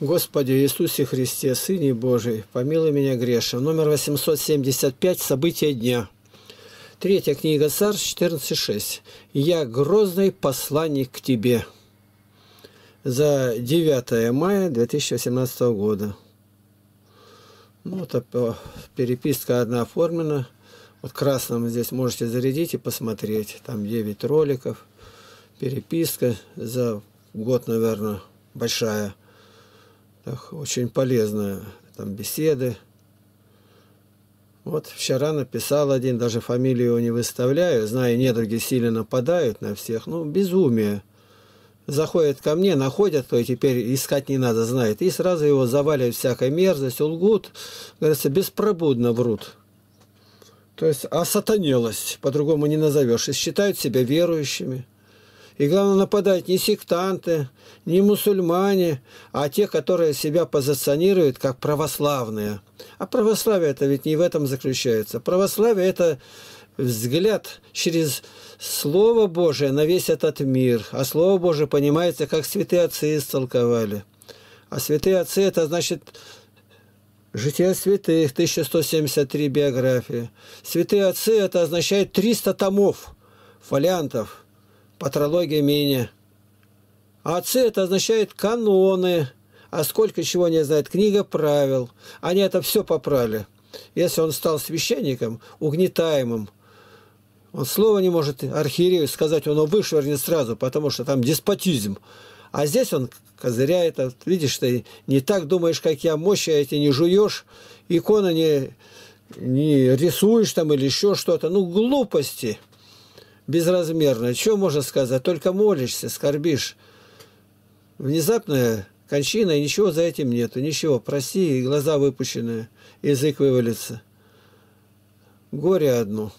Господи Иисусе Христе, Сыне Божий, помилуй меня греша. Номер 875. События дня. Третья книга Царств, 14.6. «Я грозный посланник к тебе» за 9 мая 2018 года. Ну, вот переписка одна оформлена. Вот красным здесь можете зарядить и посмотреть. Там 9 роликов. Переписка за год, наверное, большая так, очень полезные там беседы. Вот вчера написал один, даже фамилию его не выставляю, знаю, недруги сильно нападают на всех, ну, безумие. Заходят ко мне, находят, то и теперь искать не надо, знает, и сразу его заваливают всякой мерзостью, лгут, говорится, беспробудно врут. То есть осатанелость, а по-другому не назовешь, и считают себя верующими. И главное, нападают не сектанты, не мусульмане, а те, которые себя позиционируют как православные. А православие это ведь не в этом заключается. Православие это взгляд через Слово Божие на весь этот мир. А Слово Божие понимается, как святые отцы истолковали. А святые отцы – это значит Жития святых, 1173 биографии. Святые отцы – это означает 300 томов, фолиантов – патрология менее, Отцы а – это означает каноны, а сколько чего не знает книга правил. Они это все попрали. Если он стал священником, угнетаемым, он слова не может архиерею сказать, он его вышвырнет сразу, потому что там деспотизм. А здесь он козыряет, вот, а видишь, ты не так думаешь, как я, мощи эти не жуешь, иконы не, не рисуешь там или еще что-то. Ну, глупости безразмерное. Что можно сказать? Только молишься, скорбишь. Внезапная кончина, и ничего за этим нету. Ничего, проси, и глаза выпущенные, язык вывалится. Горе одно.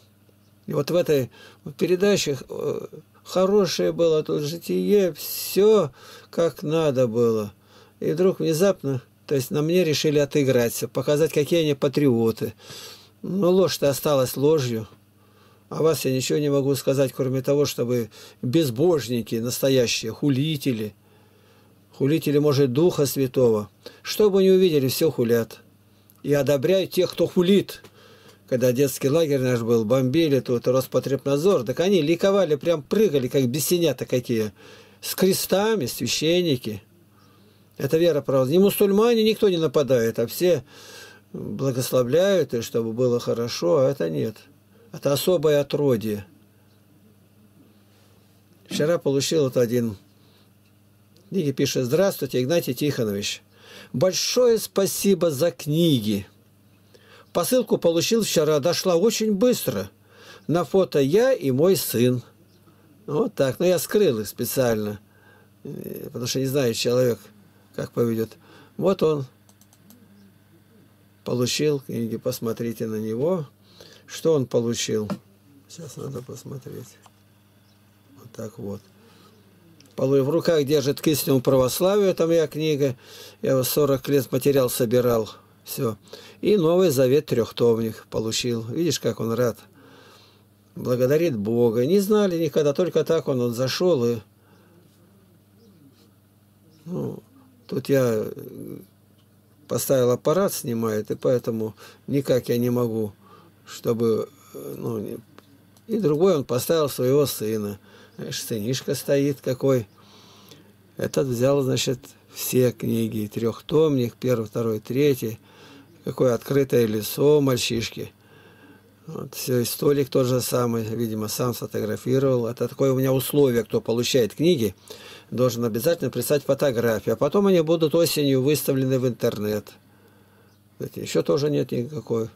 И вот в этой передаче э, хорошее было тут житие, все как надо было. И вдруг внезапно, то есть на мне решили отыграться, показать, какие они патриоты. Но ну, ложь-то осталась ложью. О вас я ничего не могу сказать, кроме того, что вы безбожники настоящие, хулители. Хулители, может, Духа Святого. Что бы ни увидели, все хулят. И одобряю тех, кто хулит. Когда детский лагерь наш был, бомбили тут Роспотребнадзор, так они ликовали, прям прыгали, как бесенята какие. С крестами, священники. Это вера, правда. Не мусульмане, никто не нападает, а все благословляют, и чтобы было хорошо, а это нет. Это особое отродье. Вчера получил вот один. Книги пишет, здравствуйте, Игнатий Тихонович. Большое спасибо за книги. Посылку получил вчера, дошла очень быстро. На фото я и мой сын. Вот так. Но ну, я скрыл их специально, э, потому что не знаю человек, как поведет. Вот он получил книги, посмотрите на него. Что он получил? Сейчас надо посмотреть. Вот так вот. В руках держит кисню православия, там я книга. Я его 40 лет материал собирал. Все. И Новый Завет трехтомник получил. Видишь, как он рад. Благодарит Бога. Не знали никогда, только так он, он зашел и... Ну, тут я э, поставил аппарат, снимает, и поэтому никак я не могу чтобы... Э, ну, и другой он поставил своего сына. Знаешь, сынишка стоит какой. Этот взял, значит, все книги. Трехтомник, первый, второй, третий. Какое открытое лицо мальчишки. Вот, все, и столик тот же самый, видимо, сам сфотографировал. Это такое у меня условие, кто получает книги, должен обязательно прислать фотографии. А потом они будут осенью выставлены в интернет. Еще тоже нет никакой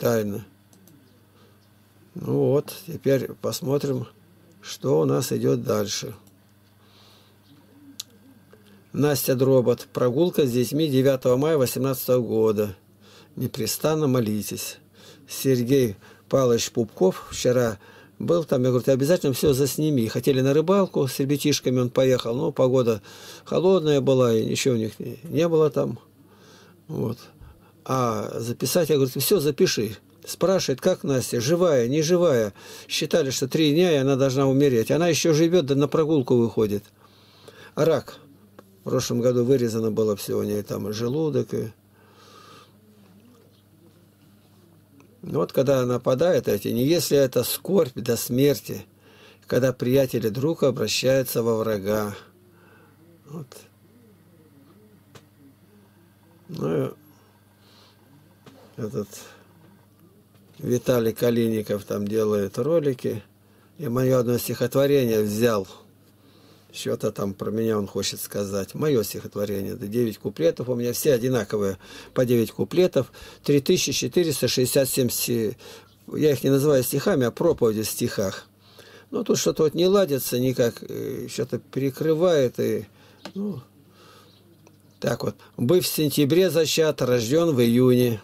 тайна. Ну вот, теперь посмотрим, что у нас идет дальше. Настя Дробот. Прогулка с детьми 9 мая 2018 года. Непрестанно молитесь. Сергей Павлович Пупков вчера был там, я говорю, ты обязательно все засними. Хотели на рыбалку, с ребятишками он поехал, но погода холодная была, и ничего у них не, не было там. Вот а записать, я говорю, все, запиши. Спрашивает, как Настя, живая, не живая. Считали, что три дня, и она должна умереть. Она еще живет, да на прогулку выходит. рак. В прошлом году вырезано было все у нее, там желудок. И... Вот когда нападает эти, не если это скорбь до смерти, когда приятель и друг обращаются во врага. Вот. Ну, этот Виталий Калиников там делает ролики. И мое одно стихотворение взял. Что-то там про меня он хочет сказать. Мое стихотворение. Да 9 куплетов. У меня все одинаковые. По 9 куплетов. 3467 стих... Я их не называю стихами, а проповеди в стихах. Но тут что-то вот не ладится никак. Э, что-то перекрывает. И, ну, так вот. «Быв в сентябре зачат, рожден в июне».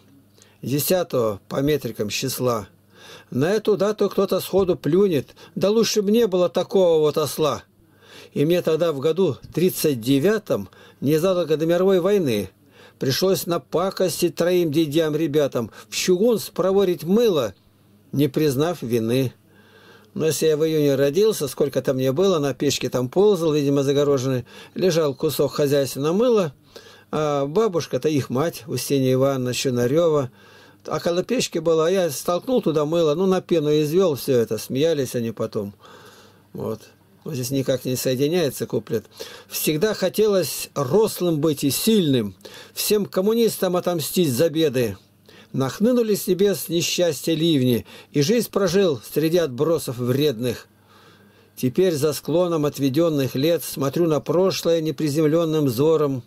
10 по метрикам числа. На эту дату кто-то сходу плюнет, да лучше б не было такого вот осла. И мне тогда в году 39-м, незадолго до мировой войны, пришлось на пакости троим дедям-ребятам, в чугун спроворить мыло, не признав вины. Но если я в июне родился, сколько там мне было, на печке там ползал, видимо, загороженный, лежал кусок хозяйственного мыла, а бабушка-то их мать, Устинья Ивановна Чунарева, около а печки была, я столкнул туда мыло, ну, на пену извел все это, смеялись они потом. Вот. Вот здесь никак не соединяется куплет. Всегда хотелось рослым быть и сильным, всем коммунистам отомстить за беды. Нахнынули с небес несчастья ливни, и жизнь прожил среди отбросов вредных. Теперь за склоном отведенных лет смотрю на прошлое неприземленным взором.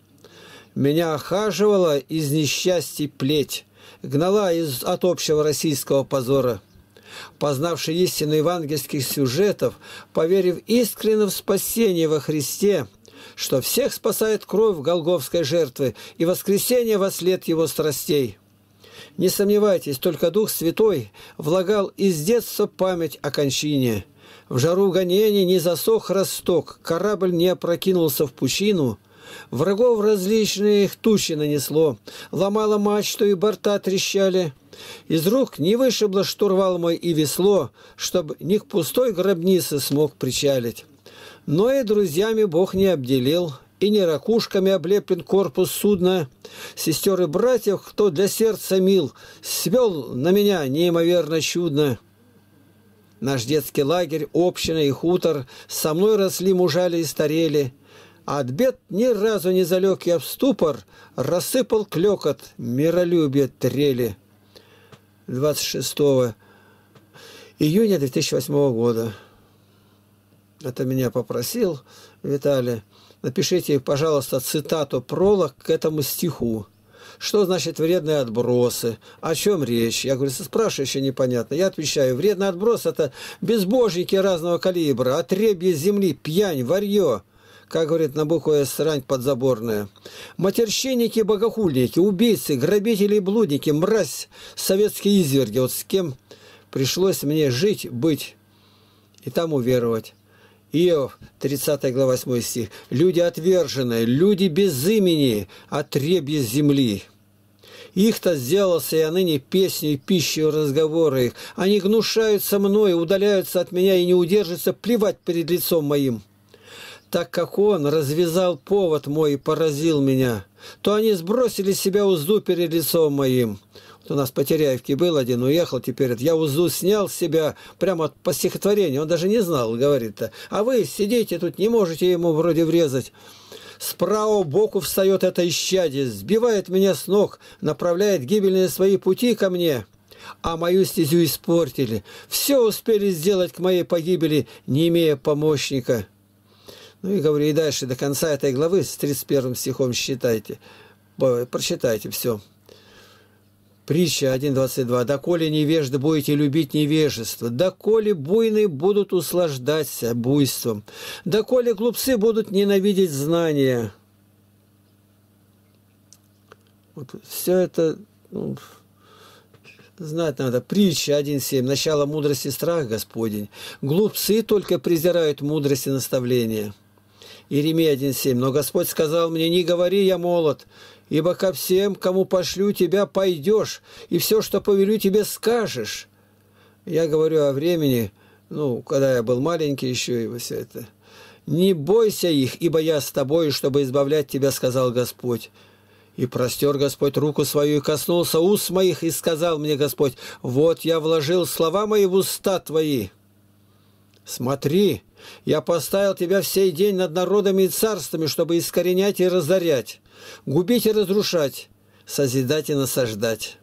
Меня охаживала из несчастья плеть гнала из, от общего российского позора. Познавший истину евангельских сюжетов, поверив искренне в спасение во Христе, что всех спасает кровь голговской жертвы и воскресение во след его страстей. Не сомневайтесь, только Дух Святой влагал из детства память о кончине. В жару гонений не засох росток, корабль не опрокинулся в пучину – Врагов различных тучи нанесло, ломало мачту и борта трещали. Из рук не вышибло штурвал мой и весло, чтоб не к пустой гробнице смог причалить. Но и друзьями Бог не обделил, и не ракушками облеплен корпус судна. Сестер и братьев, кто для сердца мил, свел на меня неимоверно чудно. Наш детский лагерь, община и хутор со мной росли, мужали и старели. А от бед ни разу не залег я в ступор, Рассыпал клекот миролюбие трели. 26 июня 2008 года. Это меня попросил Виталий. Напишите, пожалуйста, цитату, пролог к этому стиху. Что значит вредные отбросы? О чем речь? Я говорю, спрашиваю, еще непонятно. Я отвечаю, вредный отброс – это безбожники разного калибра, отребье земли, пьянь, варье – как говорит на Набухова, срань подзаборная. Матерщинники, богохульники, убийцы, грабители и блудники, мразь, советские изверги. Вот с кем пришлось мне жить, быть и там уверовать. Иов, 30 глава, 8 стих. «Люди отверженные, люди без имени, отребье земли». Их-то сделался я ныне песней, пищей разговоры их. Они гнушаются мной, удаляются от меня и не удержатся плевать перед лицом моим так как он развязал повод мой и поразил меня, то они сбросили себя узду перед лицом моим». Вот у нас Потеряевки был один, уехал теперь. Я узду снял с себя прямо по стихотворению. Он даже не знал, говорит-то. А вы сидите тут, не можете ему вроде врезать. Справа правого боку встает это исчадие, сбивает меня с ног, направляет гибельные свои пути ко мне. А мою стезю испортили. Все успели сделать к моей погибели, не имея помощника». Ну и говорю, и дальше до конца этой главы с 31 стихом считайте, прочитайте все. Притча 1.22. «Доколе невежды будете любить невежество, доколе буйные будут услаждаться буйством, доколе глупцы будут ненавидеть знания». Вот все это ну, знать надо. Притча 1.7. «Начало мудрости – страх Господень. Глупцы только презирают мудрость и наставление». Иеремия 1.7. «Но Господь сказал мне, не говори, я молод, ибо ко всем, кому пошлю тебя, пойдешь, и все, что повелю тебе, скажешь». Я говорю о времени, ну, когда я был маленький еще, и все это. «Не бойся их, ибо я с тобой, чтобы избавлять тебя», — сказал Господь. И простер Господь руку свою и коснулся уст моих, и сказал мне Господь, «Вот я вложил слова мои в уста твои. Смотри, я поставил тебя в сей день над народами и царствами, чтобы искоренять и разорять, губить и разрушать, созидать и насаждать.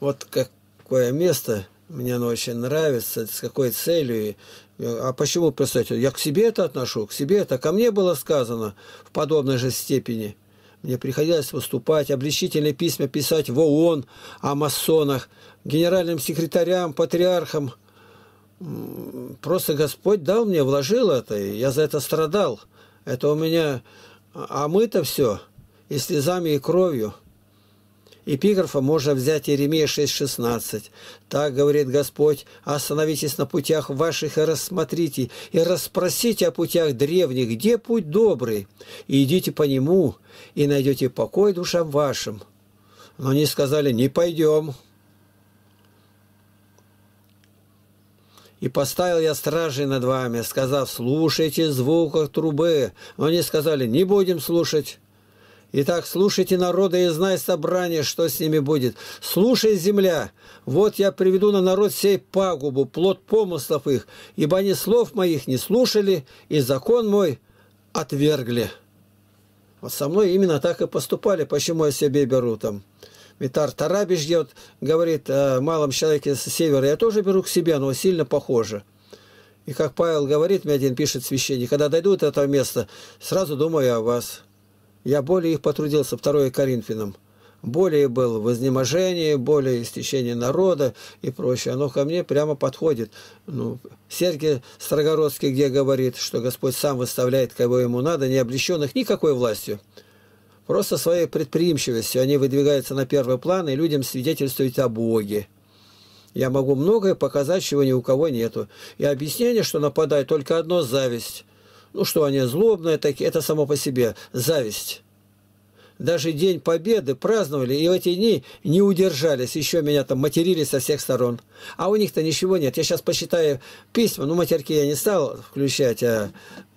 Вот какое место мне оно очень нравится, с какой целью. Э, а почему, представьте, я к себе это отношу, к себе это, ко мне было сказано в подобной же степени. Мне приходилось выступать, обличительные письма писать в ООН о масонах, генеральным секретарям, патриархам – просто Господь дал мне, вложил это, и я за это страдал. Это у меня омыто а все и слезами, и кровью. Эпиграфа можно взять Иеремия 6.16. Так говорит Господь, остановитесь на путях ваших и рассмотрите, и расспросите о путях древних, где путь добрый, и идите по нему, и найдете покой душам вашим. Но они сказали, не пойдем, И поставил я стражей над вами, сказав, слушайте звука трубы. Но они сказали, не будем слушать. Итак, слушайте народа и знай собрание, что с ними будет. Слушай, земля, вот я приведу на народ сей пагубу, плод помыслов их, ибо они слов моих не слушали, и закон мой отвергли. Вот со мной именно так и поступали, почему я себе беру там. Митар Тарабиш, где говорит о «Э, малом человеке с севера, я тоже беру к себе, но сильно похоже. И как Павел говорит, мне один пишет священник, когда дойду до этого места, сразу думаю о вас. Я более их потрудился, 2 Коринфянам. Более был в изнеможении, более истечение народа и прочее. Оно ко мне прямо подходит. Ну, Сергий Строгородский где говорит, что Господь сам выставляет, кого ему надо, не облеченных никакой властью. Просто своей предприимчивостью они выдвигаются на первый план и людям свидетельствуют о Боге. Я могу многое показать, чего ни у кого нету. И объяснение, что нападает только одно – зависть. Ну что, они злобные такие, это само по себе – зависть. Даже День Победы праздновали, и в эти дни не удержались, еще меня там материли со всех сторон. А у них-то ничего нет. Я сейчас посчитаю письма, ну матерки я не стал включать, а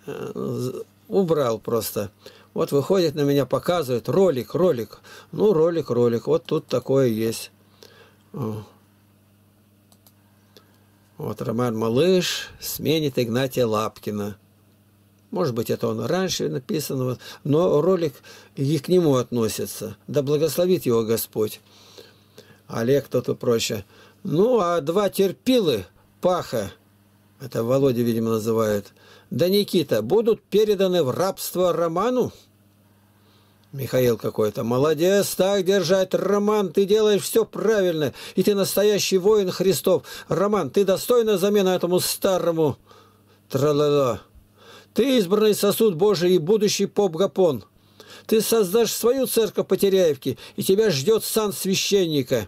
э, убрал просто – вот выходит на меня, показывает ролик, ролик. Ну, ролик, ролик. Вот тут такое есть. Вот Роман Малыш сменит Игнатия Лапкина. Может быть, это он раньше написано, но ролик и к нему относится. Да благословит его Господь. Олег тот и проще. Ну, а два терпилы, паха, это Володя, видимо, называют, да Никита, будут переданы в рабство Роману? Михаил какой-то. Молодец, так держать, Роман, ты делаешь все правильно, и ты настоящий воин Христов. Роман, ты достойна замены этому старому... Тралала. Ты избранный сосуд Божий и будущий поп Гапон. Ты создашь свою церковь Потеряевки, и тебя ждет сан священника.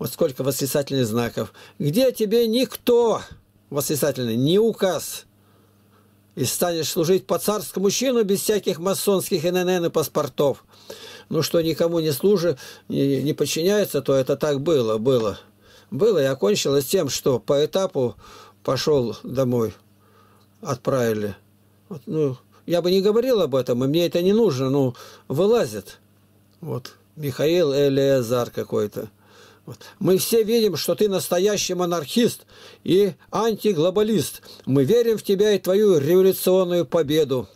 Вот сколько восклицательных знаков. Где тебе никто, восклицательный, не указ, и станешь служить по царскому чину без всяких масонских ННН и паспортов. Ну что, никому не служи, не, не подчиняется, то это так было, было. Было и окончилось тем, что по этапу пошел домой, отправили. Вот, ну, я бы не говорил об этом, и мне это не нужно, ну, вылазит. Вот, Михаил Элиазар какой-то. Вот. Мы все видим, что ты настоящий монархист и антиглобалист. Мы верим в тебя и твою революционную победу.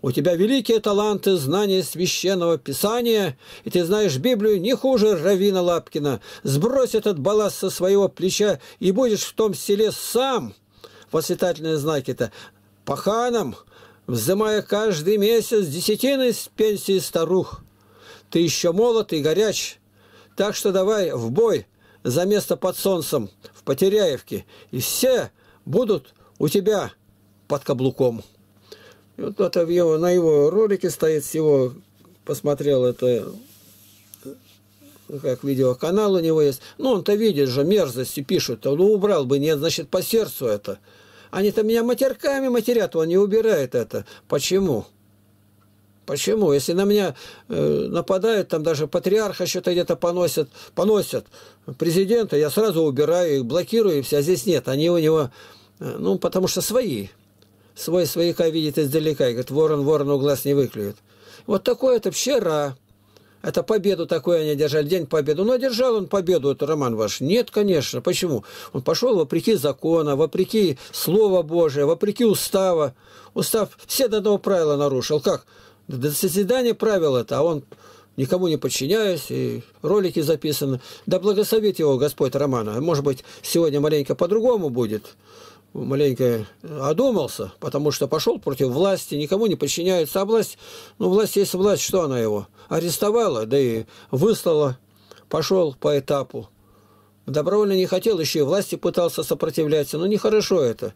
У тебя великие таланты, знания священного писания, и ты знаешь Библию не хуже Равина Лапкина. Сбрось этот балласт со своего плеча и будешь в том селе сам, восклицательные знаки-то, паханом, взымая каждый месяц десятины с пенсии старух. Ты еще молод и горяч, так что давай в бой за место под солнцем в Потеряевке, и все будут у тебя под каблуком. И вот это в его, на его ролике стоит всего, посмотрел это э, как видеоканал у него есть. Ну, он-то видит же, мерзости пишут. Ну, убрал бы, нет, значит, по сердцу это. Они-то меня матерками матерят, он не убирает это. Почему? Почему? Если на меня э, нападают, там даже патриарха что-то где-то поносят, поносят президента, я сразу убираю их, блокирую, и все. А здесь нет, они у него, э, ну, потому что свои. Свой свояка видит издалека, и говорит, ворон ворон у глаз не выклюет. Вот такое это вчера. Это победу такую они держали, день победу. Ну, Но одержал он победу, это роман ваш. Нет, конечно. Почему? Он пошел вопреки закона, вопреки Слова Божия, вопреки устава. Устав все до одного правила нарушил. Как? До созидания правил это, а он никому не подчиняюсь, и ролики записаны. Да благословит его Господь Романа. Может быть, сегодня маленько по-другому будет, маленько одумался, потому что пошел против власти, никому не подчиняется. А власть, ну, власть есть власть, что она его? Арестовала, да и выслала, пошел по этапу. Добровольно не хотел, еще и власти пытался сопротивляться, но нехорошо это.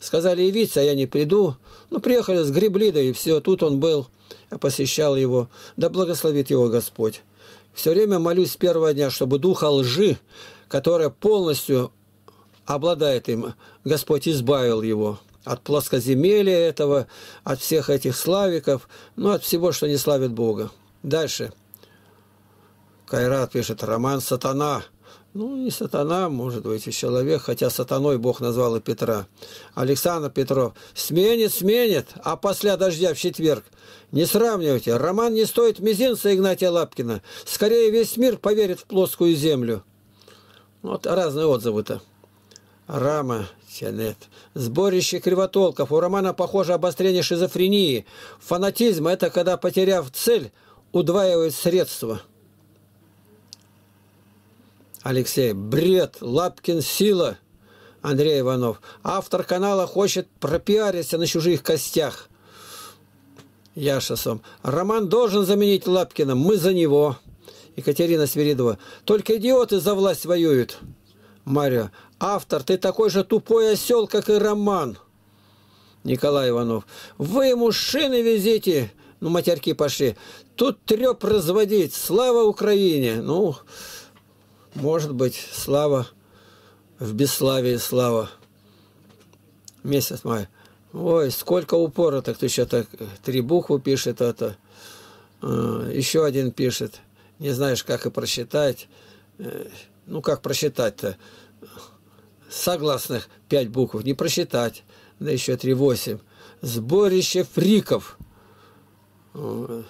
Сказали явиться, а я не приду. Ну, приехали с Греблида, и все, тут он был. Я посещал его. Да благословит его Господь. Все время молюсь с первого дня, чтобы духа лжи, которая полностью обладает им, Господь избавил его от плоскоземелья этого, от всех этих славиков, ну, от всего, что не славит Бога. Дальше. Кайрат пишет, роман «Сатана» Ну, и сатана, может быть, и человек, хотя сатаной Бог назвал и Петра. Александр Петров, сменит, сменит, а после дождя в четверг. Не сравнивайте, роман не стоит мизинца Игнатия Лапкина. Скорее весь мир поверит в плоскую землю. Вот разные отзывы-то. Рама, Тянет. Сборище кривотолков. У романа похоже обострение шизофрении. Фанатизм – это когда, потеряв цель, удваивает средства. Алексей. Бред, Лапкин сила. Андрей Иванов. Автор канала хочет пропиариться на чужих костях. Яша Сом. Роман должен заменить Лапкина. Мы за него. Екатерина Свиридова. Только идиоты за власть воюют. Марио. Автор, ты такой же тупой осел, как и Роман. Николай Иванов. Вы ему шины везите. Ну, матерки пошли. Тут треп разводить. Слава Украине. Ну... Может быть, слава в бесславии слава. Месяц май. Ой, сколько упора, так кто еще так три буквы пишет, это э, еще один пишет. Не знаешь, как и просчитать. Э, ну, как просчитать-то? Согласных пять букв не просчитать. Да еще три восемь. Сборище фриков. Э,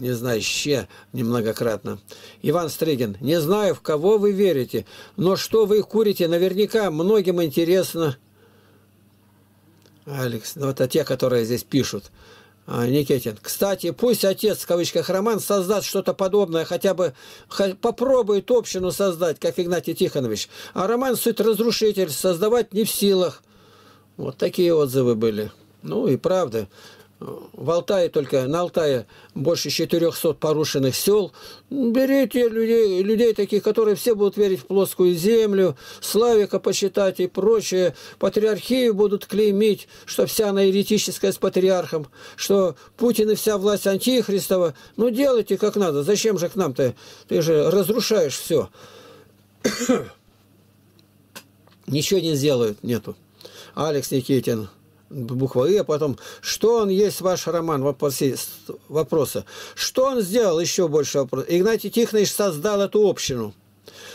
не знаю, ще немногократно. Иван Стрыгин, не знаю, в кого вы верите, но что вы курите, наверняка многим интересно. Алекс, ну это те, которые здесь пишут. А, Никитин. Кстати, пусть отец, в кавычках, Роман создаст что-то подобное, хотя бы хоть, попробует общину создать, как Игнатий Тихонович. А Роман суть разрушитель, создавать не в силах. Вот такие отзывы были. Ну и правда, в Алтае только, на Алтае больше 400 порушенных сел. Берите людей, людей таких, которые все будут верить в плоскую землю, Славика почитать и прочее. Патриархию будут клеймить, что вся она еретическая с патриархом, что Путин и вся власть антихристова. Ну, делайте как надо. Зачем же к нам-то? Ты же разрушаешь все. Ничего не сделают, нету. Алекс Никитин буква «и», а потом «Что он есть, ваш роман?» вопросы. Что он сделал? Еще больше вопросов. Игнатий Тихонович создал эту общину.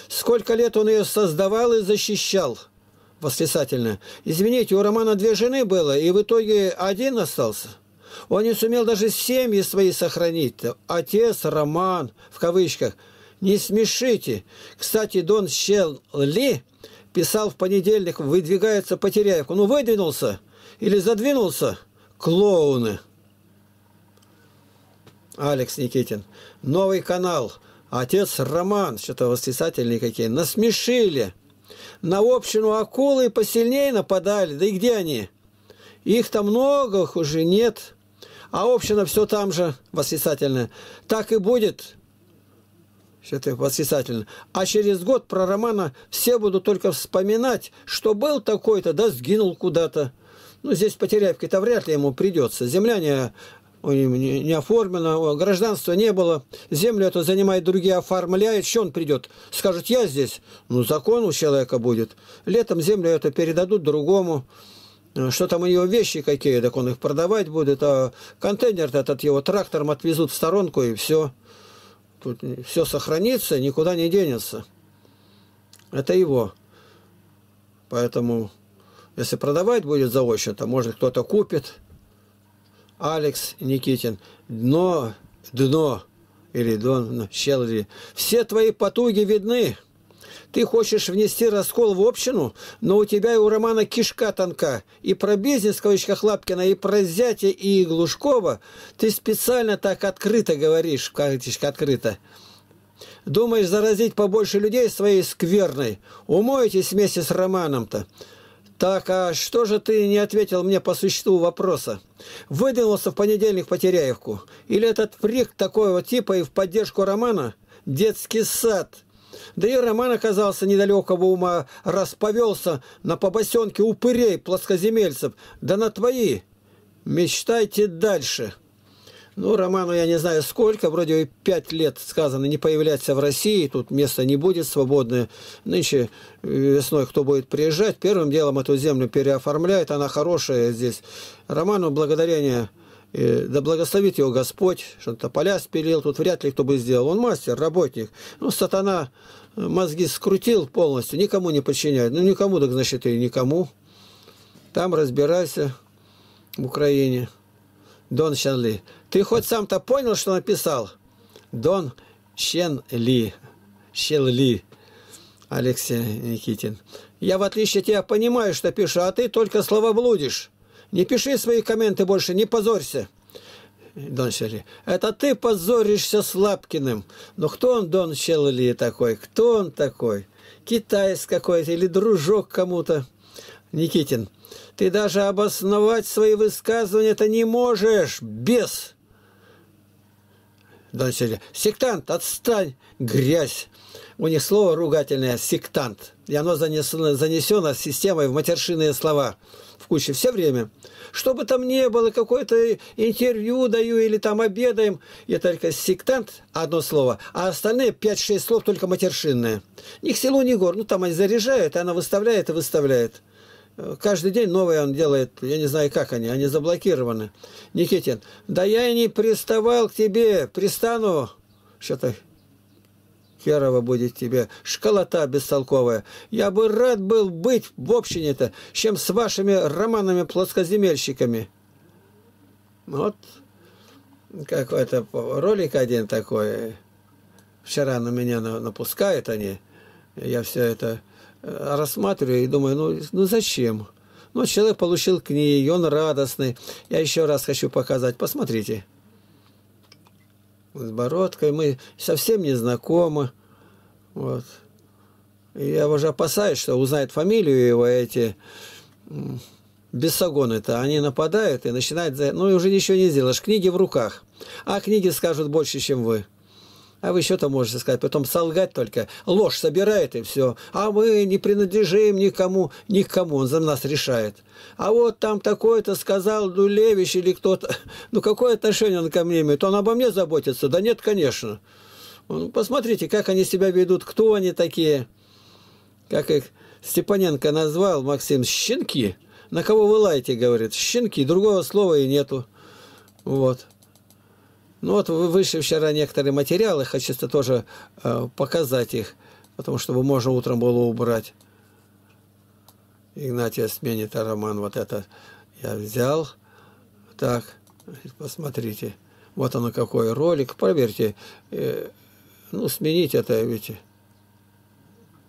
Сколько лет он ее создавал и защищал? Восклицательно. Извините, у Романа две жены было, и в итоге один остался. Он не сумел даже семьи свои сохранить. Отец, Роман, в кавычках. Не смешите. Кстати, Дон Щелли писал в понедельник, выдвигается Потеряевку. Ну, выдвинулся. Или задвинулся? Клоуны. Алекс Никитин. Новый канал. Отец Роман. Что-то восклицательные какие. Насмешили. На общину акулы посильнее нападали. Да и где они? Их там много, уже нет. А община все там же восклицательная. Так и будет. что-то восклицательно. А через год про Романа все будут только вспоминать, что был такой-то, да сгинул куда-то. Ну, здесь по Терябке-то вряд ли ему придется. Земля не, не оформлена, гражданства не было, землю это занимает другие, оформляют, что он придет? Скажет, я здесь, ну, закон у человека будет. Летом землю это передадут другому, что там у него вещи какие, так он их продавать будет, а контейнер этот его трактором отвезут в сторонку и все. Тут все сохранится, никуда не денется. Это его. Поэтому если продавать будет заочно, то, может, кто-то купит. Алекс Никитин. Дно, дно, или дон, ну, щелри. Все твои потуги видны. Ты хочешь внести раскол в общину, но у тебя и у Романа кишка тонка. И про бизнес, в кавычках, Лапкина, и про зятя, и Глушкова ты специально так открыто говоришь, в открыто. Думаешь заразить побольше людей своей скверной? Умойтесь вместе с Романом-то. Так, а что же ты не ответил мне по существу вопроса? Выдвинулся в понедельник в Потеряевку? Или этот фрик такого типа и в поддержку романа? Детский сад. Да и Роман оказался недалекого ума, расповелся на побосенке упырей плоскоземельцев. Да на твои! Мечтайте дальше!» Ну, Роману я не знаю сколько, вроде пять лет сказано не появляться в России, тут места не будет свободное. Нынче э, весной кто будет приезжать, первым делом эту землю переоформляет, она хорошая здесь. Роману благодарение э, да благословит его Господь, что-то поля спилил, тут вряд ли кто бы сделал. Он мастер, работник. Ну, сатана э, мозги скрутил полностью, никому не подчиняет. Ну, никому, так значит, и никому. Там разбирайся в Украине. Дон Шанли. Ты хоть сам-то понял, что написал? Дон Щен Ли. Щел Ли. Алексей Никитин. Я в отличие от тебя понимаю, что пишу, а ты только слова блудишь. Не пиши свои комменты больше, не позорься. Дон Щелли. Это ты позоришься с Лапкиным. Но кто он, Дон Щелли, такой? Кто он такой? Китаец какой-то или дружок кому-то? Никитин. Ты даже обосновать свои высказывания-то не можешь, без дальше. Сектант, отстань, грязь. У них слово ругательное «сектант». И оно занесено, занесено системой в матершинные слова в куче все время. Что бы там ни было, какое-то интервью даю или там обедаем, я только сектант, одно слово, а остальные 5-6 слов только матершинные. Ни к селу, ни гор. Ну, там они заряжают, и она выставляет и выставляет. Каждый день новое он делает, я не знаю, как они, они заблокированы. Никитин, да я и не приставал к тебе, пристану. Что-то херово будет тебе, школота бестолковая. Я бы рад был быть в общине-то, чем с вашими романами-плоскоземельщиками. Вот какой-то ролик один такой. Вчера на меня напускают они. Я все это рассматриваю и думаю, ну, ну зачем? Ну, человек получил книги, он радостный. Я еще раз хочу показать. Посмотрите. С бородкой мы совсем не знакомы. Вот. Я уже опасаюсь, что узнает фамилию его эти бесогоны-то. Они нападают и начинают... Ну, и уже ничего не сделаешь. Книги в руках. А книги скажут больше, чем вы. А вы еще-то можете сказать, потом солгать только. Ложь собирает и все. А мы не принадлежим никому, никому. Он за нас решает. А вот там такой-то сказал Дулевич или кто-то. Ну, какое отношение он ко мне имеет? Он обо мне заботится? Да нет, конечно. Ну, посмотрите, как они себя ведут, кто они такие. Как их Степаненко назвал, Максим, щенки. На кого вы лаете, говорит. Щенки, другого слова и нету. Вот. Ну вот вышли вчера некоторые материалы, хочу тоже э, показать их, потому чтобы можно утром было убрать. Игнатия сменит а роман вот это я взял. Так, посмотрите. Вот оно какой ролик. Проверьте. Э, ну, сменить это, видите.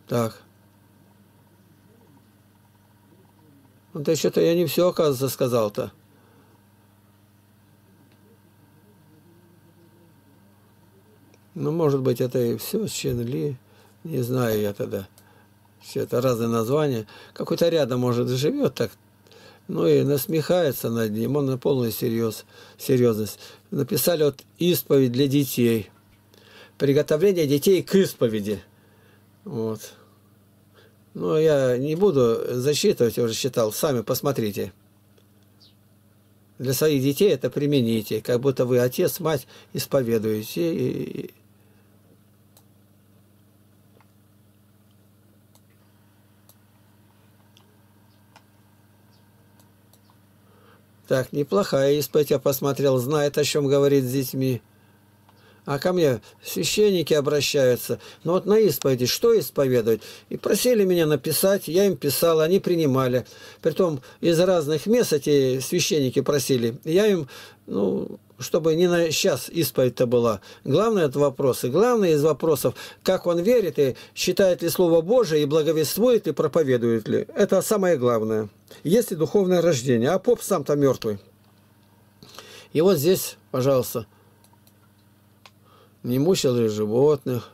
Так. Ну, да что-то я не все, оказывается, сказал-то. Ну, может быть, это и все, Ченли, не знаю я тогда. Все это разные названия. Какой-то рядом, может, живет так, ну и насмехается над ним, он на полную серьез, серьезность. Написали вот исповедь для детей. Приготовление детей к исповеди. Вот. Ну, я не буду зачитывать, я уже считал, сами посмотрите. Для своих детей это примените, как будто вы отец, мать исповедуете. И, Так, неплохая исповедь, я посмотрел, знает, о чем говорит с детьми. А ко мне священники обращаются. Ну вот на исповеди, что исповедовать? И просили меня написать, я им писал, они принимали. Притом из разных мест эти священники просили. Я им, ну, чтобы не на сейчас исповедь-то была. Главное это вопросы. Главное из вопросов, как он верит и считает ли Слово Божие, и благовествует и проповедует ли. Это самое главное. Есть ли духовное рождение. А поп сам-то мертвый. И вот здесь, пожалуйста, не мучил ли животных.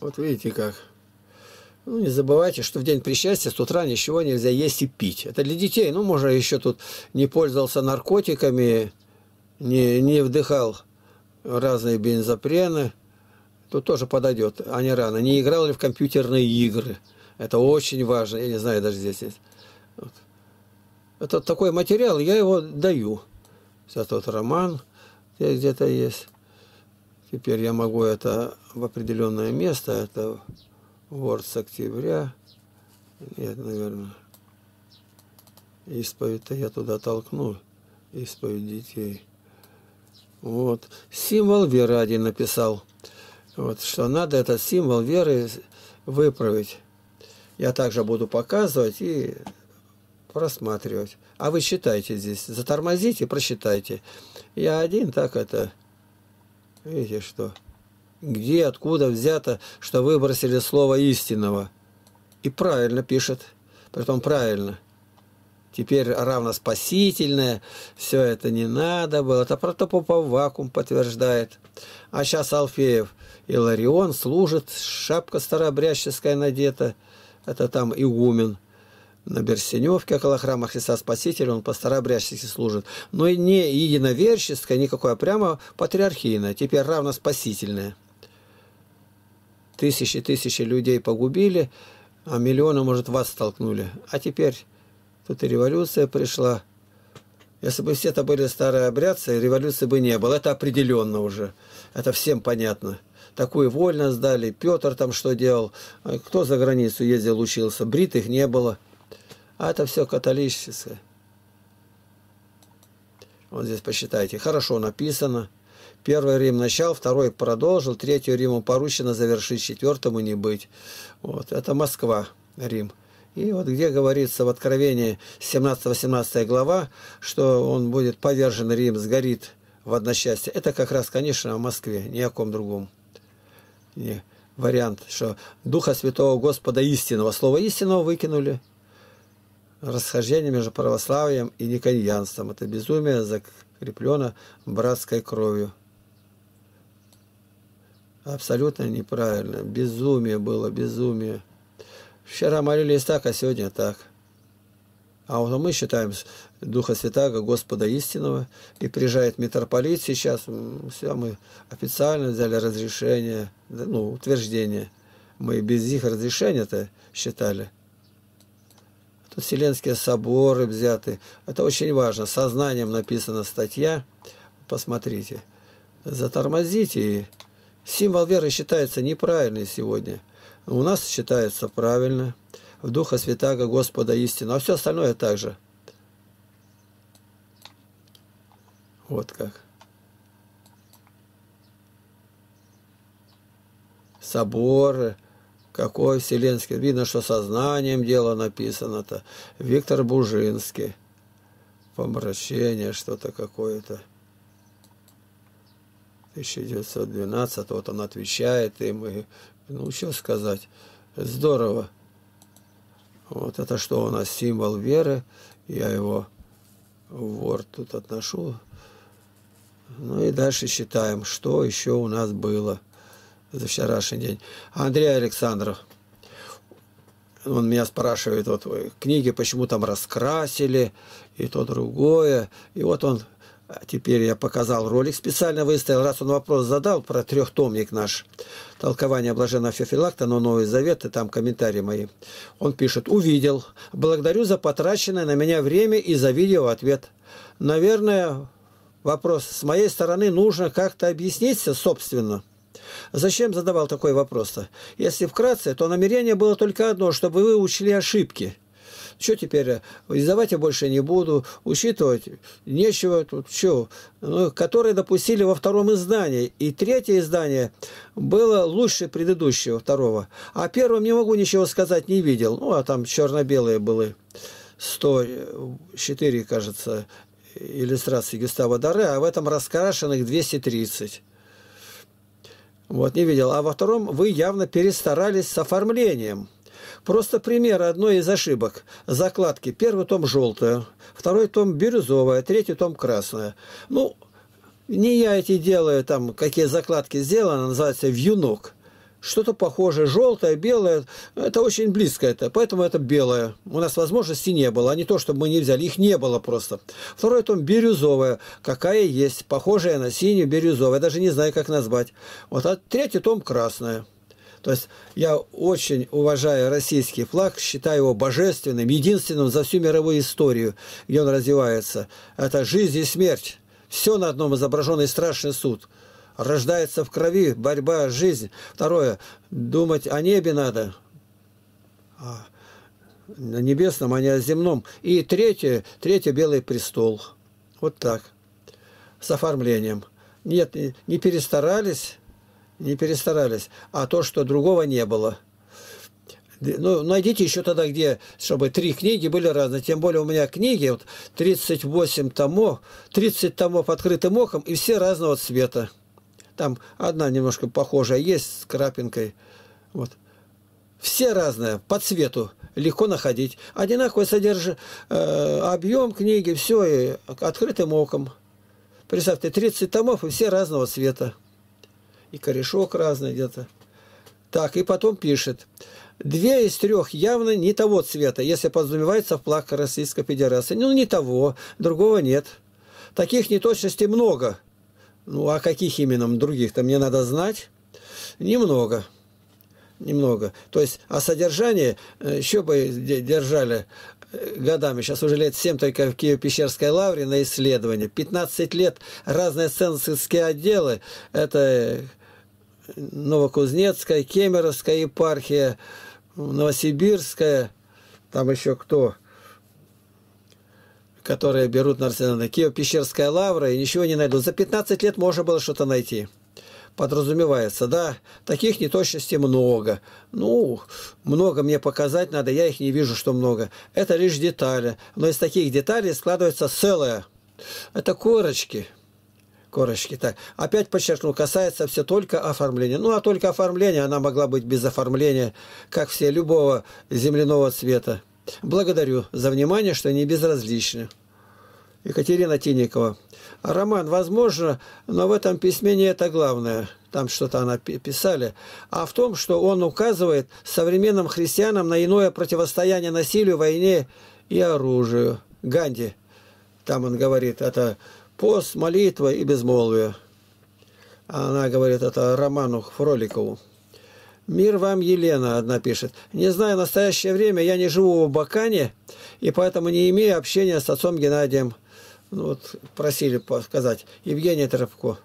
Вот видите как. Ну, не забывайте, что в день причастия с утра ничего нельзя есть и пить. Это для детей. Ну, можно еще тут не пользовался наркотиками, не, не вдыхал разные бензопрены. Тут тоже подойдет, а не рано. Не играл ли в компьютерные игры. Это очень важно. Я не знаю, даже здесь есть. Вот. Это такой материал, я его даю. Этот вот роман где-то есть. Теперь я могу это в определенное место, это Word с октября, нет, наверное, исповедь-то я туда толкну, исповедь детей. Вот, символ веры один написал, вот, что надо этот символ веры выправить. Я также буду показывать и просматривать. А вы считайте здесь, затормозите, просчитайте. Я один так это Видите что? Где, откуда взято, что выбросили слово истинного? И правильно пишет, притом правильно. Теперь равно спасительное, все это не надо было. Это протопопов вакуум подтверждает. А сейчас Алфеев и Ларион служат, шапка старообрядческая надета, это там игумен на Берсеневке, около храма Христа Спасителя, он пастора брящихся служит. Но и не единоверческое никакое, а прямо патриархийное, теперь равно спасительное. Тысячи, тысячи людей погубили, а миллионы, может, вас столкнули. А теперь тут и революция пришла. Если бы все это были старые обрядцы, революции бы не было. Это определенно уже. Это всем понятно такую вольно сдали. Петр там что делал? Кто за границу ездил, учился? Бритых не было. А это все католическое. Вот здесь посчитайте. Хорошо написано. Первый Рим начал, второй продолжил, третью Риму поручено завершить, четвертому не быть. Вот, это Москва, Рим. И вот где говорится в Откровении 17-18 глава, что он будет повержен, Рим сгорит в одночасье. Это как раз, конечно, о Москве, ни о ком другом. Не вариант, что Духа Святого Господа истинного. Слово истинного выкинули, расхождение между православием и никоньянством. Это безумие закреплено братской кровью. Абсолютно неправильно. Безумие было, безумие. Вчера молились так, а сегодня так. А вот мы считаем Духа Святаго Господа Истинного. И приезжает митрополит сейчас. Все, мы официально взяли разрешение, ну, утверждение. Мы без их разрешения-то считали – Тут Вселенские соборы взяты. Это очень важно. Сознанием написана статья. Посмотрите. Затормозите. Символ веры считается неправильный сегодня. У нас считается правильно. В Духа Святаго Господа истина. А все остальное также. Вот как. Соборы. Какой Вселенский? Видно, что сознанием дело написано-то. Виктор Бужинский. Помрачение что-то какое-то. 1912, вот он отвечает им, и, ну, что сказать, здорово. Вот это что у нас символ веры, я его в Word тут отношу. Ну и дальше считаем, что еще у нас было – за вчерашний день. Андрей Александров, он меня спрашивает, вот книги почему там раскрасили и то другое. И вот он, теперь я показал ролик, специально выставил, раз он вопрос задал про трехтомник наш, толкование блаженного Феофилакта, но Новый Завет, и там комментарии мои. Он пишет, увидел, благодарю за потраченное на меня время и за видео ответ. Наверное, вопрос с моей стороны нужно как-то объясниться собственно, Зачем задавал такой вопрос-то? Если вкратце, то намерение было только одно, чтобы вы учли ошибки. Что теперь, э, издавать я больше не буду, учитывать нечего, тут что, ну, которые допустили во втором издании. И третье издание было лучше предыдущего, второго. А первым не могу ничего сказать, не видел. Ну, а там черно-белые были. 104, э, кажется, иллюстрации Гюстава Дары, а в этом раскрашенных 230. Вот, не видел. А во втором вы явно перестарались с оформлением. Просто пример одной из ошибок. Закладки. Первый том желтая, второй том бирюзовая, третий том красная. Ну, не я эти делаю, там, какие закладки сделаны, называется «Вьюнок» что-то похожее, желтое, белое, это очень близко это, поэтому это белое. У нас возможности не было, а не то, чтобы мы не взяли, их не было просто. Второй том бирюзовая, какая есть, похожая на синюю бирюзовое, даже не знаю, как назвать. Вот, а третий том красная. То есть я очень уважаю российский флаг, считаю его божественным, единственным за всю мировую историю, где он развивается. Это жизнь и смерть. Все на одном изображенный страшный суд – рождается в крови, борьба, жизнь. Второе, думать о небе надо, а на небесном, а не о земном. И третье, третье белый престол. Вот так, с оформлением. Нет, не перестарались, не перестарались, а то, что другого не было. Ну, найдите еще тогда, где, чтобы три книги были разные. Тем более у меня книги, вот 38 томов, 30 томов открытым оком, и все разного цвета. Там одна немножко похожая есть с крапинкой. Вот. Все разные, по цвету легко находить. Одинаковый содержит э, объем книги, все и открытым оком. Представьте, 30 томов и все разного цвета. И корешок разный где-то. Так, и потом пишет. Две из трех явно не того цвета, если подразумевается в флаг Российской Федерации. Ну, не того, другого нет. Таких неточностей много. Ну, а каких именно других-то мне надо знать? Немного. Немного. То есть, а содержание э, еще бы держали э, годами, сейчас уже лет 7 только в Киево-Пещерской лавре на исследование. 15 лет разные цензорские отделы, это э, Новокузнецкая, Кемеровская епархия, Новосибирская, там еще кто, которые берут на арсенал Киев, Пещерская лавра, и ничего не найдут. За 15 лет можно было что-то найти. Подразумевается, да, таких неточностей много. Ну, много мне показать надо, я их не вижу, что много. Это лишь детали. Но из таких деталей складывается целое. Это корочки, корочки. Так, опять подчеркну, касается все только оформления. Ну, а только оформление, она могла быть без оформления, как все, любого земляного цвета. Благодарю за внимание, что не безразличны. Екатерина Тинникова. Роман, возможно, но в этом письме не это главное. Там что-то она писали. А в том, что он указывает современным христианам на иное противостояние насилию, войне и оружию. Ганди. Там он говорит, это пост, молитва и безмолвие. она говорит, это Роману Фроликову. «Мир вам, Елена», – одна пишет. «Не знаю, в настоящее время я не живу в Бакане, и поэтому не имею общения с отцом Геннадием вот просили сказать, Евгения Торопко.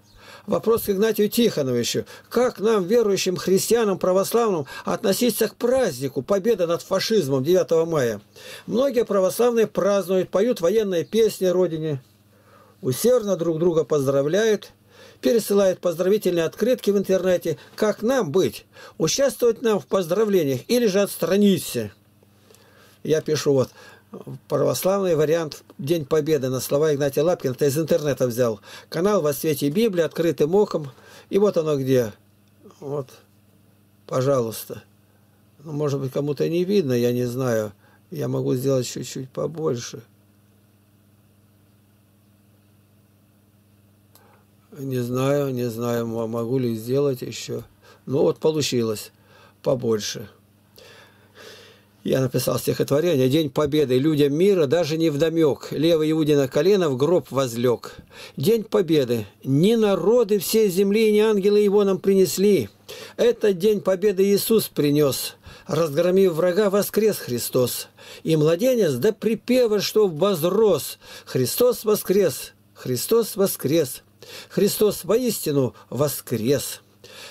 Вопрос к Игнатию Тихоновичу. Как нам, верующим христианам, православным, относиться к празднику Победа над фашизмом 9 мая? Многие православные празднуют, поют военные песни Родине, усердно друг друга поздравляют, пересылают поздравительные открытки в интернете. Как нам быть? Участвовать нам в поздравлениях или же отстраниться? Я пишу вот, православный вариант «День Победы» на слова Игнатия Лапкина. Это из интернета взял. Канал «Во свете Библии», открытым оком. И вот оно где. Вот, пожалуйста. Ну, может быть, кому-то не видно, я не знаю. Я могу сделать чуть-чуть побольше. Не знаю, не знаю, могу ли сделать еще. Ну вот получилось побольше я написал стихотворение, День Победы, людям мира даже не вдомек, левый Иудина колено в гроб возлег. День Победы, не народы всей земли, не ангелы его нам принесли. Этот День Победы Иисус принес, разгромив врага, воскрес Христос. И младенец до да припева, что возрос, Христос воскрес, Христос воскрес, Христос воистину воскрес.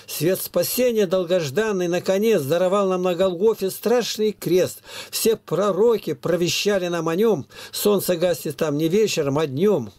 Свет спасения долгожданный, наконец, даровал нам на Голгофе страшный крест. Все пророки провещали нам о нем. Солнце гаснет там не вечером, а днем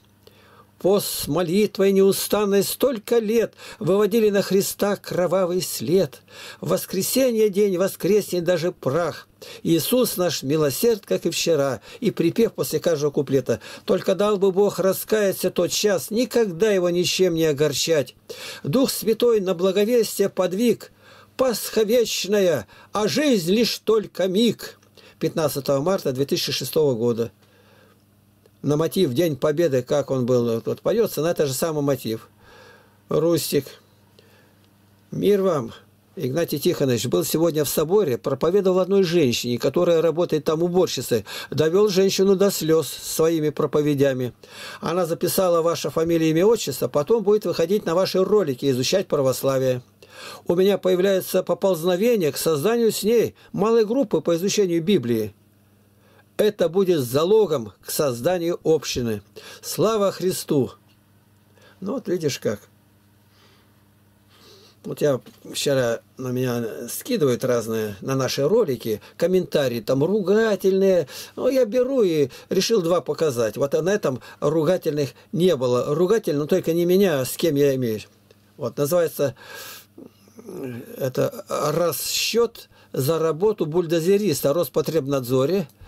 пост, молитвой неустанной столько лет выводили на Христа кровавый след. В воскресенье день воскреснет даже прах. Иисус наш милосерд, как и вчера, и припев после каждого куплета. Только дал бы Бог раскаяться тот час, никогда его ничем не огорчать. Дух Святой на благовестие подвиг, Пасха вечная, а жизнь лишь только миг. 15 марта 2006 года на мотив «День Победы», как он был, вот, вот поется, на это же самый мотив. Рустик. «Мир вам!» Игнатий Тихонович был сегодня в соборе, проповедовал одной женщине, которая работает там уборщицей, довел женщину до слез своими проповедями. Она записала ваше фамилия, имя, отчество, потом будет выходить на ваши ролики, изучать православие. У меня появляется поползновение к созданию с ней малой группы по изучению Библии. Это будет залогом к созданию общины. Слава Христу! Ну вот видишь как. Вот я вчера на меня скидывают разные, на наши ролики, комментарии там ругательные. Ну, я беру и решил два показать. Вот на этом ругательных не было. Ругательно только не меня, а с кем я имею. Вот, называется э, это расчет за работу бульдозериста Роспотребнадзоре –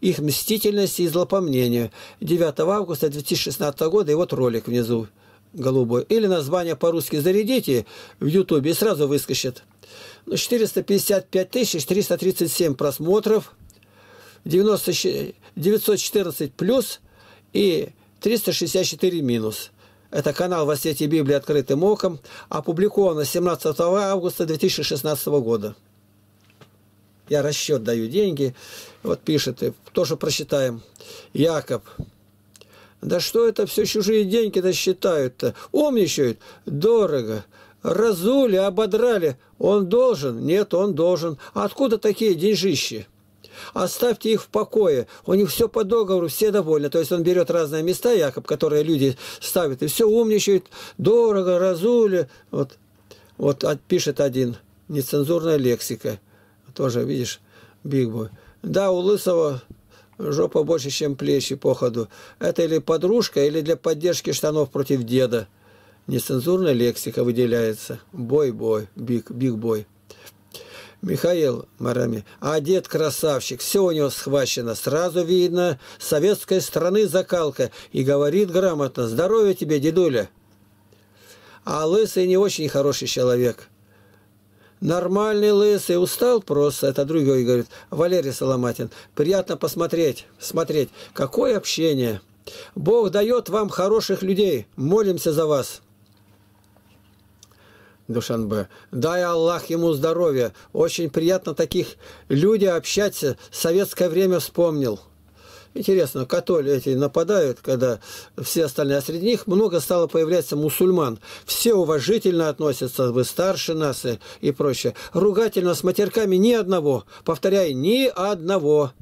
их мстительность и злопомнению. 9 августа 2016 года, и вот ролик внизу голубой. Или название по-русски зарядите в Ютубе и сразу выскочит. 455 ну, 337 просмотров, 914 плюс и 364 минус. Это канал «Во свете Библии открытым оком», опубликовано 17 августа 2016 года я расчет даю деньги, вот пишет, и э, тоже просчитаем. Якоб, да что это все чужие деньги досчитают-то? Умничают, дорого, разули, ободрали. Он должен? Нет, он должен. А откуда такие деньжищи? Оставьте их в покое. У них все по договору, все довольны. То есть он берет разные места, якобы, которые люди ставят, и все умничают. Дорого, разули. Вот, вот пишет один. Нецензурная лексика тоже, видишь, Биг Бой. Да, у Лысого жопа больше, чем плечи походу. Это или подружка, или для поддержки штанов против деда. Нецензурная лексика выделяется. Бой-бой, биг-биг-бой. Михаил Марами. А дед красавчик, все у него схвачено. Сразу видно, советской страны закалка. И говорит грамотно. Здоровья тебе, дедуля. А лысый не очень хороший человек. Нормальный лысый, устал просто. Это другой говорит, Валерий Соломатин. Приятно посмотреть, смотреть. Какое общение. Бог дает вам хороших людей. Молимся за вас. Душанбе. Дай Аллах ему здоровья. Очень приятно таких людей общаться. Советское время вспомнил. Интересно, католи эти нападают, когда все остальные, а среди них много стало появляться мусульман. Все уважительно относятся, вы старше нас и, и прочее. Ругательно с матерками ни одного, повторяю, ни одного.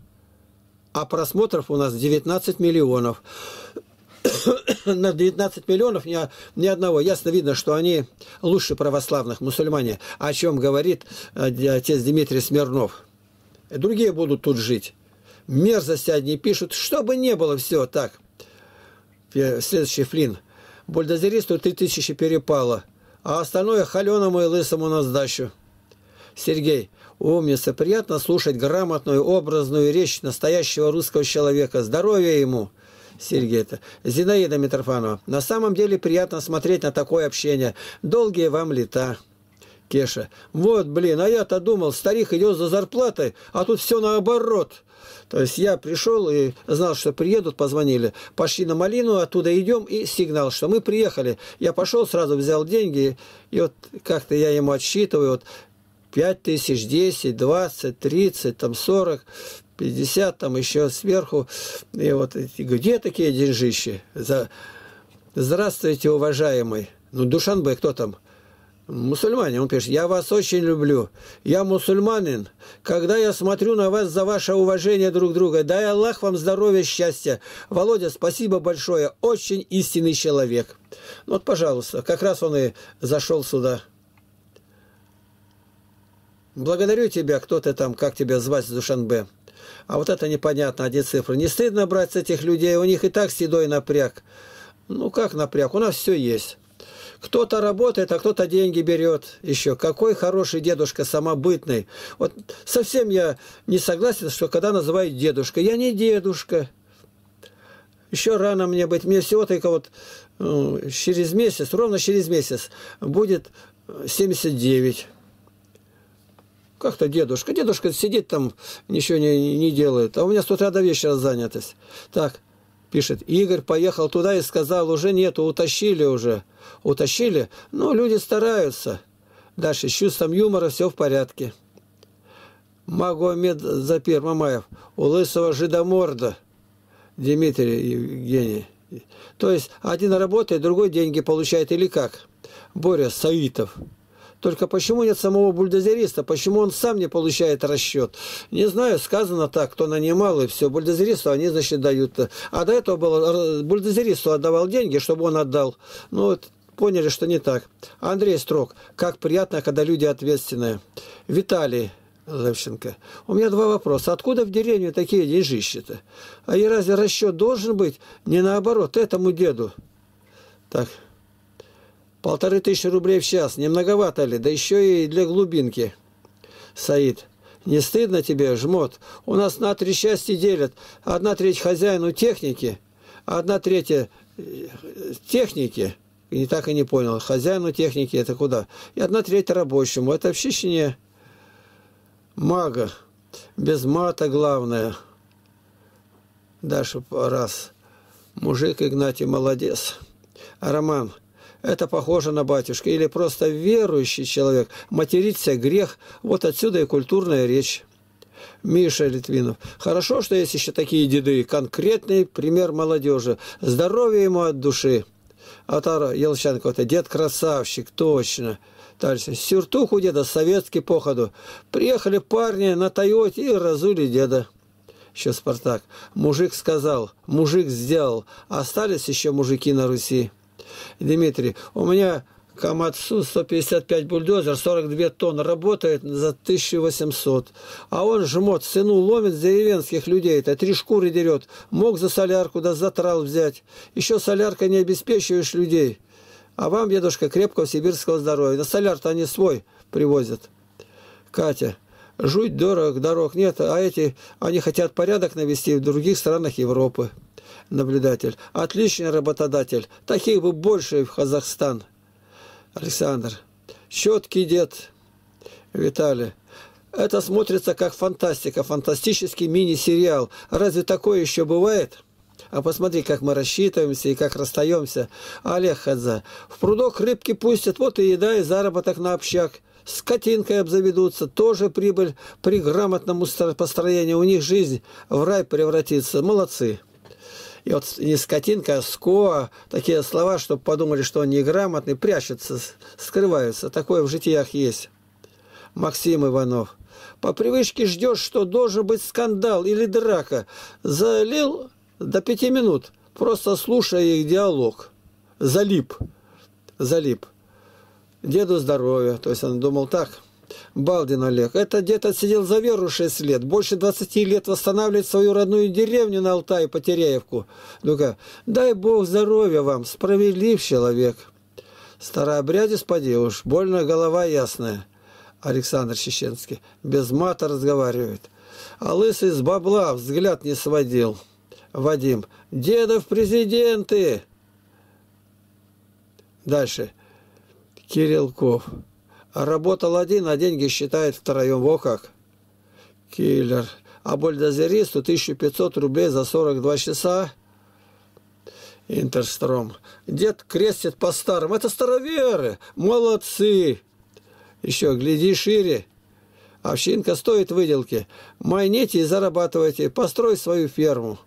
А просмотров у нас 19 миллионов. На 19 миллионов ни, ни одного. Ясно видно, что они лучше православных мусульмане, о чем говорит э, отец Дмитрий Смирнов. Другие будут тут жить мерзости одни пишут, чтобы не было все так. Э, следующий Флин. Бульдозеристу три тысячи перепало, а остальное холеному и лысому на сдачу. Сергей. Умница, приятно слушать грамотную, образную речь настоящего русского человека. Здоровья ему! Сергей. Зинаида Митрофанова. На самом деле приятно смотреть на такое общение. Долгие вам лета. Кеша. Вот, блин, а я-то думал, старик идет за зарплатой, а тут все наоборот. То есть я пришел и знал, что приедут, позвонили. Пошли на малину, оттуда идем, и сигнал, что мы приехали. Я пошел, сразу взял деньги, и вот как-то я ему отсчитываю, вот 5 тысяч, 10, 20, 30, там 40, 50, там еще сверху. И вот и где такие деньжищи? За... Здравствуйте, уважаемый. Ну, Душанбе, кто там? мусульмане. Он пишет, я вас очень люблю, я мусульманин. Когда я смотрю на вас за ваше уважение друг друга, дай Аллах вам здоровья, счастья. Володя, спасибо большое, очень истинный человек. Ну вот, пожалуйста, как раз он и зашел сюда. Благодарю тебя, кто ты там, как тебя звать, Душанбе. А вот это непонятно, одни цифры. Не стыдно брать с этих людей, у них и так седой напряг. Ну как напряг, у нас все есть. Кто-то работает, а кто-то деньги берет еще. Какой хороший дедушка, самобытный. Вот совсем я не согласен, что когда называют дедушка. Я не дедушка. Еще рано мне быть. Мне всего только вот ну, через месяц, ровно через месяц будет 79 как-то дедушка. Дедушка сидит там, ничего не, не делает. А у меня с утра до вечера занятость. Так, пишет, Игорь поехал туда и сказал, уже нету, утащили уже. Утащили? Ну, люди стараются. Дальше, с чувством юмора все в порядке. Магомед Запир Мамаев, у лысого жидоморда, Дмитрий Евгений. То есть один работает, другой деньги получает или как? Боря Саитов. Только почему нет самого бульдозериста? Почему он сам не получает расчет? Не знаю, сказано так, кто нанимал, и все. Бульдозеристу они, значит, дают. А до этого было, э, бульдозеристу отдавал деньги, чтобы он отдал. Ну, вот поняли, что не так. Андрей Строк, как приятно, когда люди ответственные. Виталий, Левченко. У меня два вопроса. Откуда в деревне такие деньжища-то? А и разве расчет должен быть не наоборот этому деду? Так, Полторы тысячи рублей в час. Не многовато ли? Да еще и для глубинки. Саид. Не стыдно тебе, жмот? У нас на три части делят. Одна треть хозяину техники, одна третья э, техники. И так и не понял. Хозяину техники это куда? И одна треть рабочему. Это в Чечне. Мага. Без мата главное. Даша раз. Мужик Игнатий молодец. А Роман, это похоже на батюшка, или просто верующий человек, материться грех, вот отсюда и культурная речь. Миша Литвинов. Хорошо, что есть еще такие деды. Конкретный пример молодежи. Здоровье ему от души. Атара Елченко, это дед красавчик, точно. Дальше. Сюртух у деда советский походу. Приехали парни на Тойоте и разули деда. Еще Спартак. Мужик сказал, мужик сделал. Остались еще мужики на Руси. Дмитрий, у меня Камацу 155 бульдозер, 42 тонны, работает за 1800. А он жмот, сыну ломит деревенских людей, это три шкуры дерет. Мог за солярку, да за трал взять. Еще солярка не обеспечиваешь людей. А вам, дедушка, крепкого сибирского здоровья. На соляр-то они свой привозят. Катя, жуть дорог, дорог нет, а эти, они хотят порядок навести в других странах Европы наблюдатель. Отличный работодатель. Таких бы больше в Казахстан. Александр. Четкий дед. Виталий. Это смотрится как фантастика, фантастический мини-сериал. Разве такое еще бывает? А посмотри, как мы рассчитываемся и как расстаемся. Олег Хадза. В прудок рыбки пустят, вот и еда, и заработок на общак скотинкой обзаведутся, тоже прибыль при грамотном построении, у них жизнь в рай превратится. Молодцы. И вот не скотинка, а скоа, такие слова, чтобы подумали, что он неграмотный, прячется, скрывается. Такое в житиях есть. Максим Иванов. По привычке ждешь, что должен быть скандал или драка. Залил до пяти минут, просто слушая их диалог. Залип. Залип. Деду здоровья. То есть он думал так. Балдин Олег. Этот дед отсидел за веру шесть лет. Больше двадцати лет восстанавливает свою родную деревню на Алтае, Потеряевку. Ну-ка, дай бог здоровья вам, справедлив человек. Старообрядец поди уж, больно голова ясная. Александр Чеченский. Без мата разговаривает. А лысый с бабла взгляд не сводил. Вадим. Дедов президенты! Дальше. Кирилков. Работал один, а деньги считает втроем. Во как. Киллер. А бульдозеристу 1500 рублей за 42 часа. Интерстром. Дед крестит по старым. Это староверы. Молодцы. Еще гляди шире. Овчинка стоит выделки. Майните и зарабатывайте. Построй свою ферму.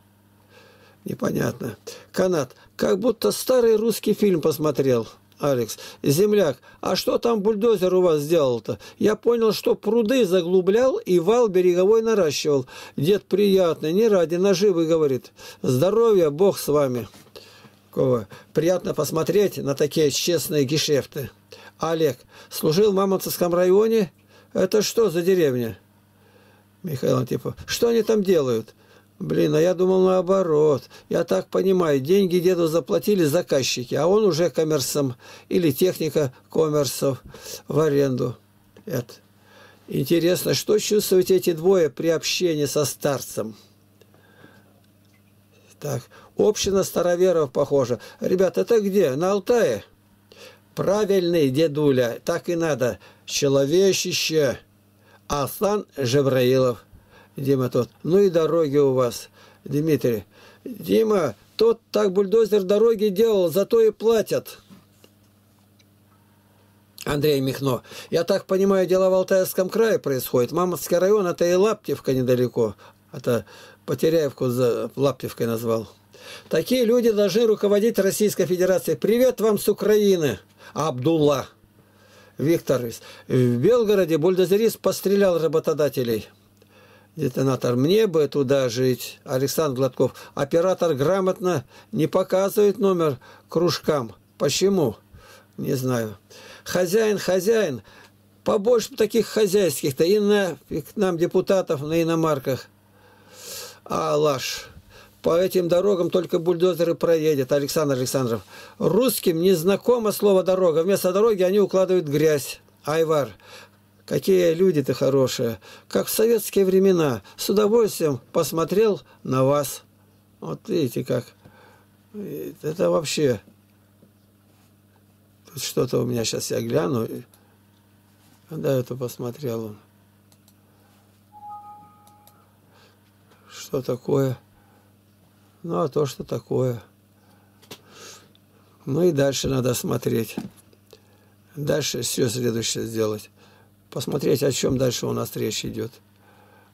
Непонятно. Канат. Как будто старый русский фильм посмотрел. Алекс. Земляк, а что там бульдозер у вас сделал-то? Я понял, что пруды заглублял и вал береговой наращивал. Дед приятный, не ради наживы, говорит. Здоровья, Бог с вами. Кова. Приятно посмотреть на такие честные гешефты. Олег, служил в Мамонтовском районе? Это что за деревня? Михаил Антипов, что они там делают? Блин, а я думал наоборот. Я так понимаю, деньги деду заплатили заказчики, а он уже коммерсом или техника коммерсов в аренду. Это. Интересно, что чувствуют эти двое при общении со старцем? Так, община староверов, похоже. Ребята, это где? На Алтае? Правильный, дедуля, так и надо. Человечище. Аслан Жевраилов. Дима тот. Ну и дороги у вас, Дмитрий. Дима, тот так бульдозер дороги делал, зато и платят. Андрей Михно. Я так понимаю, дела в Алтайском крае происходят. Мамовский район, это и Лаптевка недалеко. Это Потеряевку за Лаптевкой назвал. Такие люди должны руководить Российской Федерацией. Привет вам с Украины, Абдулла. Виктор, в Белгороде бульдозерист пострелял работодателей детонатор. Мне бы туда жить, Александр Гладков. Оператор грамотно не показывает номер кружкам. Почему? Не знаю. Хозяин, хозяин, побольше таких хозяйских-то. И на, и к нам депутатов на иномарках. Алаш. По этим дорогам только бульдозеры проедет, Александр Александров. Русским незнакомо слово «дорога». Вместо дороги они укладывают грязь. Айвар. Какие люди-то хорошие, как в советские времена. С удовольствием посмотрел на вас. Вот видите как. Это вообще... Тут что-то у меня сейчас я гляну. Когда это посмотрел он? Что такое? Ну, а то, что такое. Ну и дальше надо смотреть. Дальше все следующее сделать посмотреть, о чем дальше у нас речь идет.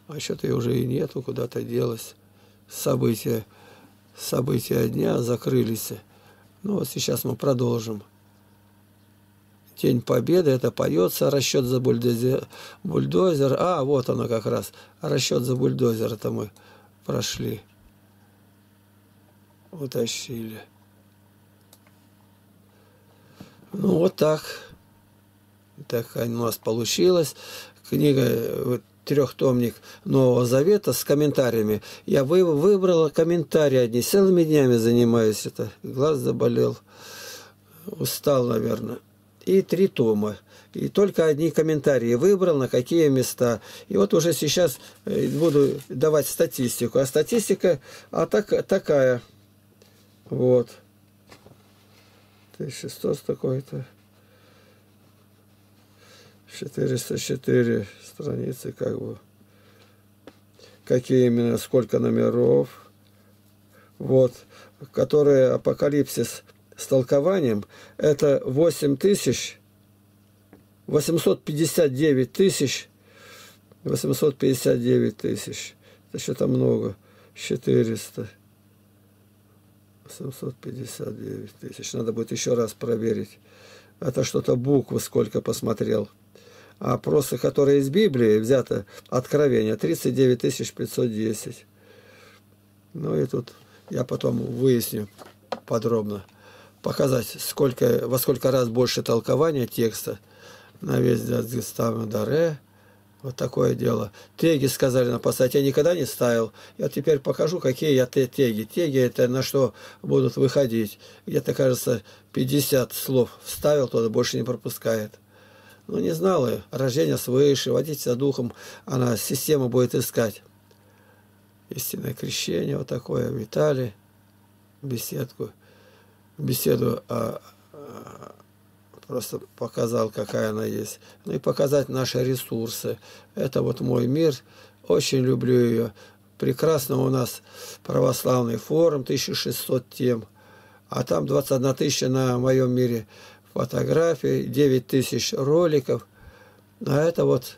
А что-то уже и нету, куда-то делось. События, события дня закрылись. Ну вот сейчас мы продолжим. День Победы, это поется, расчет за бульдозер, бульдозер. А, вот оно как раз, расчет за бульдозер, это мы прошли. Утащили. Ну вот так так у нас получилось. Книга э, трехтомник Нового Завета с комментариями. Я вы, выбрала комментарии одни, целыми днями занимаюсь это. Глаз заболел, устал, наверное. И три тома. И только одни комментарии выбрал, на какие места. И вот уже сейчас э, буду давать статистику. А статистика а так, такая. Вот. 1600 такой то 404 страницы, как бы. Какие именно, сколько номеров. Вот. Которые апокалипсис с толкованием, это 8 тысяч, 859 тысяч, 859 тысяч. Это что-то много. 400. 759 тысяч. Надо будет еще раз проверить. Это а что-то буквы сколько посмотрел опросы, которые из Библии взяты, Откровение, 39 510. Ну и тут я потом выясню подробно, показать, сколько, во сколько раз больше толкования текста на весь Дагестан Даре. Вот такое дело. Теги сказали на посадке. Я никогда не ставил. Я теперь покажу, какие я теги. Теги – это на что будут выходить. Где-то, кажется, 50 слов вставил, тот больше не пропускает. Ну не знала ее рождения свыше, водить себя духом, она систему будет искать. Истинное крещение, вот такое, витали беседку, беседу о, а, а, просто показал, какая она есть. Ну и показать наши ресурсы. Это вот мой мир, очень люблю ее. Прекрасно у нас православный форум, 1600 тем, а там 21 тысяча на моем мире – фотографий, 9 тысяч роликов. А это вот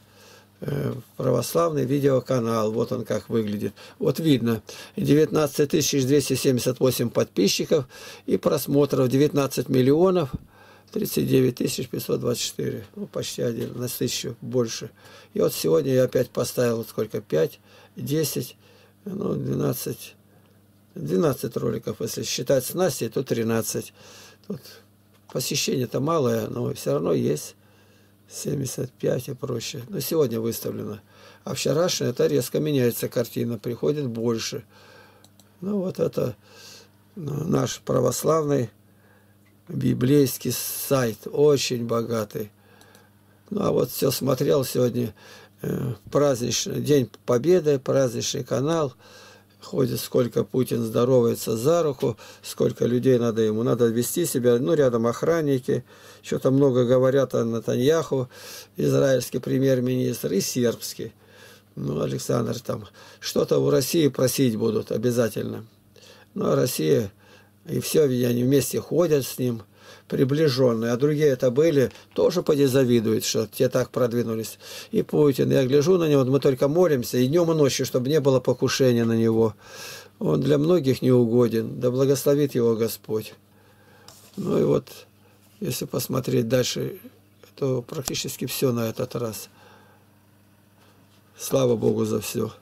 э, православный видеоканал. Вот он как выглядит. Вот видно. 19 278 подписчиков и просмотров 19 миллионов 39 524. Ну, почти один, на тысячу больше. И вот сегодня я опять поставил сколько? 5, 10, ну, 12, 12 роликов. Если считать с Настей, то 13. Тут Посещение-то малое, но все равно есть 75 и прочее. Но ну, сегодня выставлено. А вчерашняя, это резко меняется картина, приходит больше. Ну вот это ну, наш православный библейский сайт, очень богатый. Ну а вот все смотрел сегодня э, праздничный День Победы, праздничный канал – ходит, сколько Путин здоровается за руку, сколько людей надо ему, надо вести себя, ну, рядом охранники, что-то много говорят о Натаньяху, израильский премьер-министр и сербский. Ну, Александр, там что-то у России просить будут обязательно. Ну, а Россия и все, они вместе ходят с ним – приближенные, а другие это были, тоже поди завидуют, что те так продвинулись. И Путин, я гляжу на него, мы только молимся, и днем, и ночью, чтобы не было покушения на него. Он для многих не угоден, да благословит его Господь. Ну и вот, если посмотреть дальше, то практически все на этот раз. Слава Богу за все.